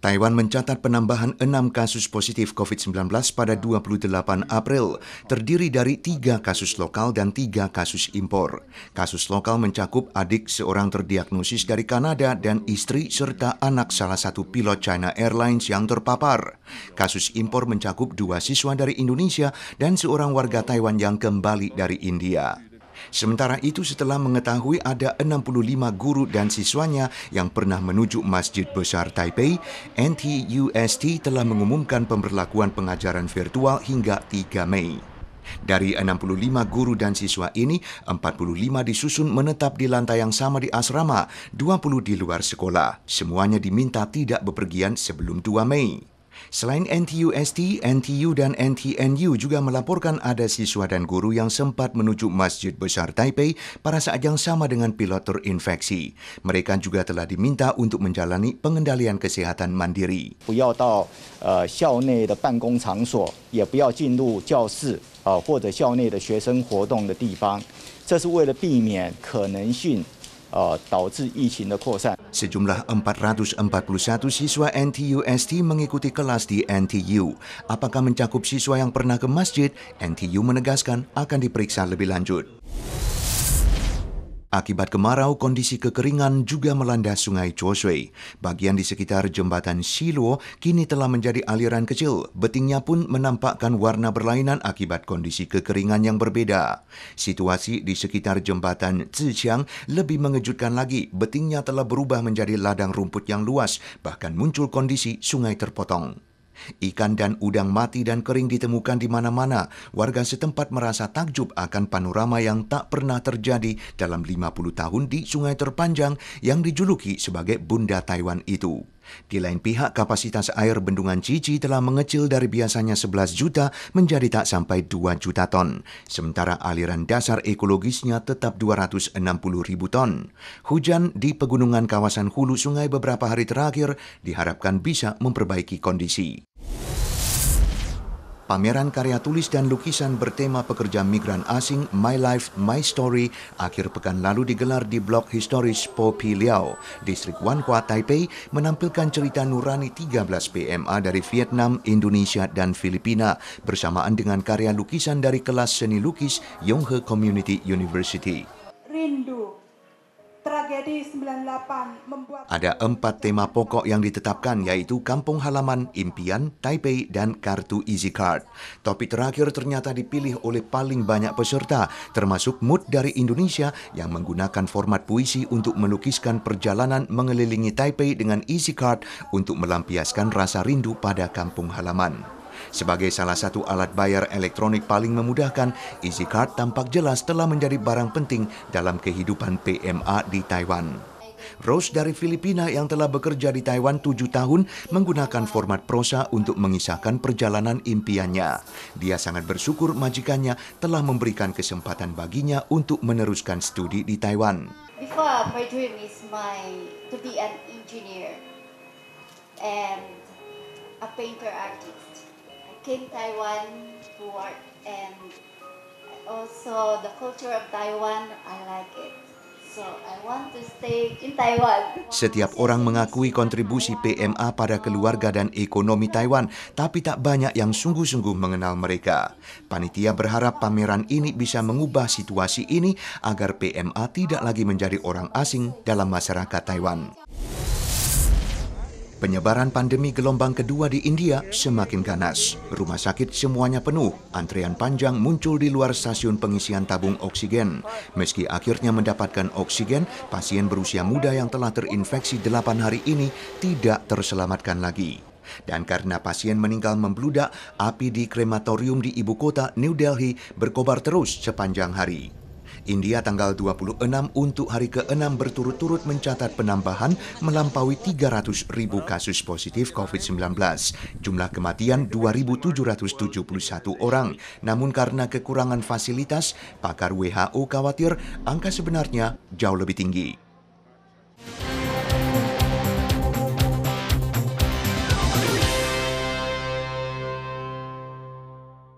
Taiwan mencatat penambahan 6 kasus positif COVID-19 pada 28 April, terdiri dari 3 kasus lokal dan 3 kasus impor. Kasus lokal mencakup adik seorang terdiagnosis dari Kanada dan istri serta anak salah satu pilot China Airlines yang terpapar. Kasus impor mencakup dua siswa dari Indonesia dan seorang warga Taiwan yang kembali dari India. Sementara itu setelah mengetahui ada 65 guru dan siswanya yang pernah menuju Masjid Besar Taipei, NTUST telah mengumumkan pemberlakuan pengajaran virtual hingga 3 Mei. Dari 65 guru dan siswa ini, 45 disusun menetap di lantai yang sama di asrama, 20 di luar sekolah. Semuanya diminta tidak bepergian sebelum 2 Mei. Selain NTUST, NTU dan NTNU juga melaporkan ada siswa dan guru yang sempat menuju Masjid Besar Taipei pada saat yang sama dengan pilot terinfeksi. Mereka juga telah diminta untuk menjalani pengendalian kesehatan mandiri. 不要到呃校内的办公场所，也不要进入教室啊、呃、或者校内的学生活动的地方，这是为了避免可能性呃导致疫情的扩散。Sejumlah 441 siswa NTU-ST mengikuti kelas di NTU. Apakah mencakup siswa yang pernah ke masjid? NTU menegaskan akan diperiksa lebih lanjut. Akibat kemarau, kondisi kekeringan juga melanda sungai Chosui. Bagian di sekitar jembatan Shiluo kini telah menjadi aliran kecil. Betingnya pun menampakkan warna berlainan akibat kondisi kekeringan yang berbeda. Situasi di sekitar jembatan Ziqiang lebih mengejutkan lagi. Betingnya telah berubah menjadi ladang rumput yang luas, bahkan muncul kondisi sungai terpotong. Ikan dan udang mati dan kering ditemukan di mana-mana. Warga setempat merasa takjub akan panorama yang tak pernah terjadi dalam 50 tahun di sungai terpanjang yang dijuluki sebagai Bunda Taiwan itu. Di lain pihak, kapasitas air bendungan Cici telah mengecil dari biasanya 11 juta menjadi tak sampai 2 juta ton. Sementara aliran dasar ekologisnya tetap 260 ribu ton. Hujan di pegunungan kawasan hulu sungai beberapa hari terakhir diharapkan bisa memperbaiki kondisi. Pameran karya tulis dan lukisan bertema pekerja migran asing My Life, My Story akhir pekan lalu digelar di blok historis Popi Liao, distrik Wanhua, Taipei, menampilkan cerita nurani 13 PMA dari Vietnam, Indonesia, dan Filipina bersamaan dengan karya lukisan dari kelas seni lukis Yonghe Community University menjadi 98 membuat Ada empat tema pokok yang ditetapkan yaitu kampung halaman, impian, Taipei, dan kartu Easy Card. Topik terakhir ternyata dipilih oleh paling banyak peserta, termasuk Mood dari Indonesia yang menggunakan format puisi untuk melukiskan perjalanan mengelilingi Taipei dengan Easy Card untuk melampiaskan rasa rindu pada kampung halaman. Sebagai salah satu alat bayar elektronik paling memudahkan, EasyCard tampak jelas telah menjadi barang penting dalam kehidupan PMA di Taiwan. Rose dari Filipina yang telah bekerja di Taiwan tujuh tahun menggunakan format prosa untuk mengisahkan perjalanan impiannya. Dia sangat bersyukur majikannya telah memberikan kesempatan baginya untuk meneruskan studi di Taiwan. Before, my dream is my to be an engineer and a painter artist. Taiwan to and also the culture of Taiwan, I like it. Setiap orang mengakui kontribusi PMA pada keluarga dan ekonomi Taiwan, tapi tak banyak yang sungguh-sungguh mengenal mereka. Panitia berharap pameran ini bisa mengubah situasi ini agar PMA tidak lagi menjadi orang asing dalam masyarakat Taiwan. Penyebaran pandemi gelombang kedua di India semakin ganas. Rumah sakit semuanya penuh, antrean panjang muncul di luar stasiun pengisian tabung oksigen. Meski akhirnya mendapatkan oksigen, pasien berusia muda yang telah terinfeksi 8 hari ini tidak terselamatkan lagi. Dan karena pasien meninggal membludak, api di krematorium di ibu kota New Delhi berkobar terus sepanjang hari. India tanggal 26 untuk hari ke-6 berturut-turut mencatat penambahan melampaui 300 ribu kasus positif COVID-19. Jumlah kematian 2.771 orang. Namun karena kekurangan fasilitas, pakar WHO khawatir angka sebenarnya jauh lebih tinggi.